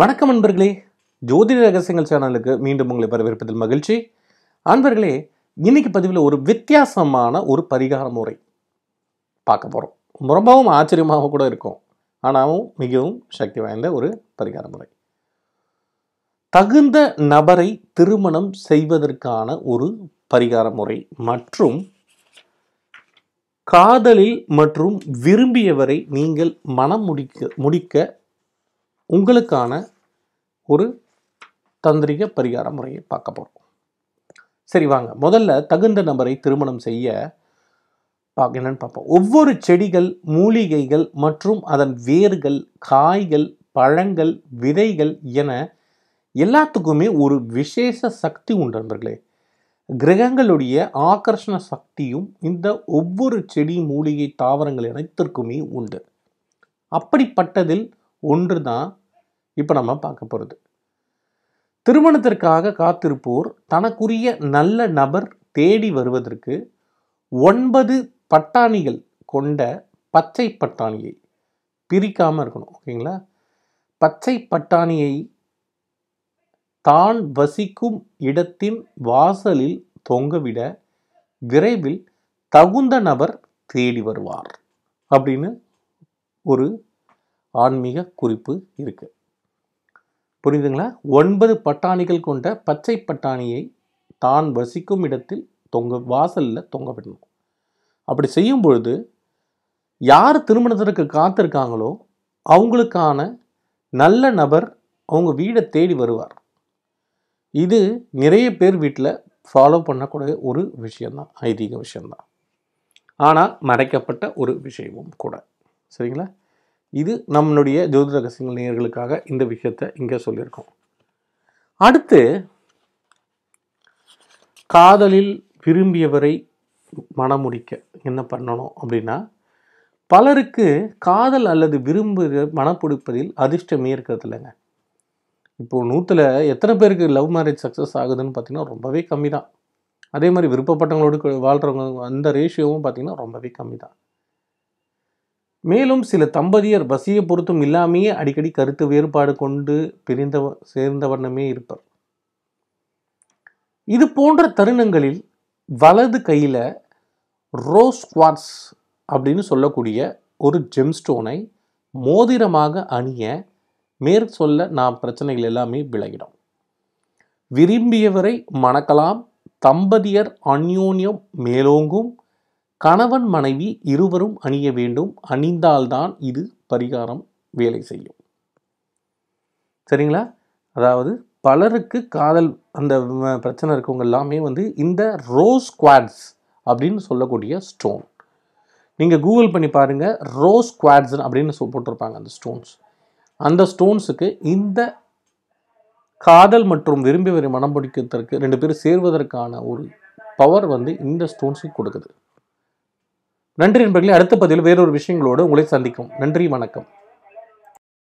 வணக்கம் அன்பர்களே ஜோதிட ரகசியங்கள் சேனலுக்கு மீண்டும் உங்களை வரவேற்பதில் மகிழ்ச்சி அன்பர்களே இன்னைக்கு பதிவில் ஒரு வித்தியாசமான ஒரு பரிகார முறை பார்க்க போகிறோம் ரொம்பவும் ஆச்சரியமாக கூட இருக்கும் ஆனாலும் மிகவும் சக்தி வாய்ந்த ஒரு பரிகார முறை தகுந்த நபரை திருமணம் செய்வதற்கான ஒரு பரிகார முறை மற்றும் காதலில் மற்றும் விரும்பியவரை நீங்கள் மனம் முடிக்க முடிக்க உங்களுக்கான ஒரு தந்திரிக பரிகார முறையை பார்க்க போகிறோம் சரி வாங்க முதல்ல தகுந்த நபரை திருமணம் செய்ய என்னன்னு பார்ப்போம் ஒவ்வொரு செடிகள் மூலிகைகள் மற்றும் அதன் வேர்கள் காய்கள் பழங்கள் விதைகள் என எல்லாத்துக்குமே ஒரு விசேஷ சக்தி உண்டு நண்பர்களே கிரகங்களுடைய ஆகர்ஷண சக்தியும் இந்த ஒவ்வொரு செடி மூலிகை தாவரங்கள் அனைத்திற்குமே உண்டு அப்படிப்பட்டதில் ஒன்று தான் இப்போ நம்ம பார்க்க போகிறது திருமணத்திற்காக காத்திருப்போர் தனக்குரிய நல்ல நபர் தேடி வருவதற்கு ஒன்பது பட்டாணிகள் கொண்ட பச்சை பட்டாணியை பிரிக்காமல் இருக்கணும் ஓகேங்களா பச்சை பட்டாணியை தான் வசிக்கும் இடத்தின் வாசலில் தொங்கவிட விரைவில் தகுந்த நபர் தேடி வருவார் அப்படின்னு ஒரு ஆன்மீக குறிப்பு இருக்குது புரியுதுங்களா ஒன்பது பட்டாணிகள் கொண்ட பச்சை பட்டாணியை தான் வசிக்கும் இடத்தில் தொங்க வாசலில் தொங்க விடணும் அப்படி செய்யும் பொழுது யார் திருமணத்திற்கு காத்திருக்காங்களோ அவங்களுக்கான நல்ல நபர் அவங்க வீடை தேடி வருவார் இது நிறைய பேர் வீட்டில் ஃபாலோ பண்ணக்கூடிய ஒரு விஷயந்தான் ஐதீக விஷயந்தான் ஆனால் மறைக்கப்பட்ட ஒரு விஷயமும் கூட சரிங்களா இது நம்மளுடைய ஜோதிட ரகசியங்கள் நேயர்களுக்காக இந்த விஷயத்தை இங்கே சொல்லியிருக்கோம் அடுத்து காதலில் விரும்பியவரை மனமுடிக்க என்ன பண்ணணும் அப்படின்னா பலருக்கு காதல் அல்லது விரும்புகிற மனப்பிடிப்பதில் அதிர்ஷ்டமே இருக்கிறது இல்லைங்க இப்போது நூற்றில் எத்தனை பேருக்கு லவ் மேரேஜ் சக்ஸஸ் ஆகுதுன்னு பார்த்திங்கன்னா ரொம்பவே கம்மி தான் அதே மாதிரி விருப்பப்பட்டவங்களோடு வாழ்கிறவங்க அந்த ரேஷியோவும் பார்த்திங்கன்னா ரொம்பவே கம்மி தான் மேலும் சில தம்பதியர் பசியை பொருத்தும் இல்லாமையே அடிக்கடி கருத்து வேறுபாடு கொண்டு பிரிந்த சேர்ந்த வண்ணமே இருப்பர் இது போன்ற தருணங்களில் வலது கையில் ரோஸ் குவாட்ஸ் அப்படின்னு சொல்லக்கூடிய ஒரு ஜெம்ஸ்டோனை மோதிரமாக அணிய மேற் சொல்ல நாம் பிரச்சனைகள் எல்லாமே விளையிடும் விரும்பியவரை மணக்கலாம் தம்பதியர் அந்யோன்யம் மேலோங்கும் கணவன் மனைவி இருவரும் அணிய வேண்டும் அணிந்தால்தான் இது பரிகாரம் வேலை செய்யும் சரிங்களா அதாவது பலருக்கு காதல் அந்த பிரச்சனை இருக்கவங்க எல்லாமே வந்து இந்த ரோஸ் குவாட்ஸ் அப்படின்னு சொல்லக்கூடிய ஸ்டோன் நீங்கள் கூகுள் பண்ணி பாருங்கள் ரோஸ் குவாட்ஸ் அப்படின்னு சொல் போட்டிருப்பாங்க அந்த ஸ்டோன்ஸ் அந்த ஸ்டோன்ஸுக்கு இந்த காதல் மற்றும் விரும்பி வரை மனம் பிடிக்கிறதுக்கு ரெண்டு பேரும் சேர்வதற்கான ஒரு பவர் வந்து இந்த ஸ்டோன்ஸுக்கு கொடுக்குது நன்றி நண்பர்களே அடுத்த பதிவில் வேறொரு விஷயங்களோடு உங்களை சந்திக்கும் நன்றி வணக்கம்